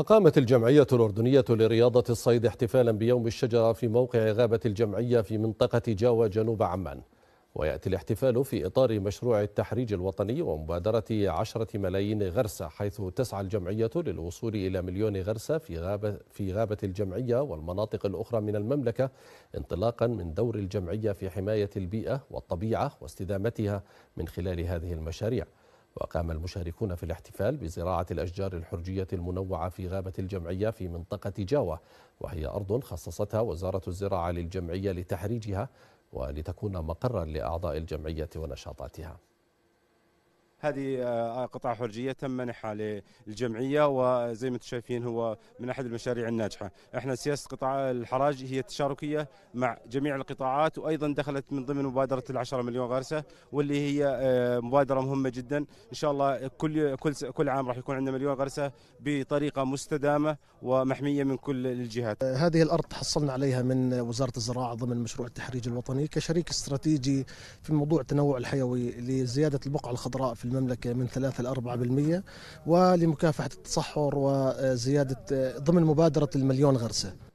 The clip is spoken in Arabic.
أقامت الجمعية الأردنية لرياضة الصيد احتفالا بيوم الشجرة في موقع غابة الجمعية في منطقة جاوة جنوب عمان ويأتي الاحتفال في إطار مشروع التحريج الوطني ومبادرة عشرة ملايين غرسة حيث تسعى الجمعية للوصول إلى مليون غرسة في غابة, في غابة الجمعية والمناطق الأخرى من المملكة انطلاقا من دور الجمعية في حماية البيئة والطبيعة واستدامتها من خلال هذه المشاريع وقام المشاركون في الاحتفال بزراعة الأشجار الحرجية المنوعة في غابة الجمعية في منطقة جاوة وهي أرض خصصتها وزارة الزراعة للجمعية لتحريجها ولتكون مقرا لأعضاء الجمعية ونشاطاتها هذه آه، قطاع حرجيه تم منحها للجمعيه وزي ما انتم شايفين هو من احد المشاريع الناجحه، احنا سياسه قطاع الحراج هي التشاركيه مع جميع القطاعات وايضا دخلت من ضمن مبادره ال10 مليون غرسه واللي هي آه، مبادره مهمه جدا، ان شاء الله كل كل كل عام راح يكون عندنا مليون غرسه بطريقه مستدامه ومحميه من كل الجهات. آه، هذه الارض تحصلنا عليها من وزاره الزراعه ضمن مشروع التحريج الوطني كشريك استراتيجي في موضوع التنوع الحيوي لزياده البقعه الخضراء في المملكة من 3 إلى 4% ولمكافحة التصحر وزيادة ضمن مبادرة المليون غرسة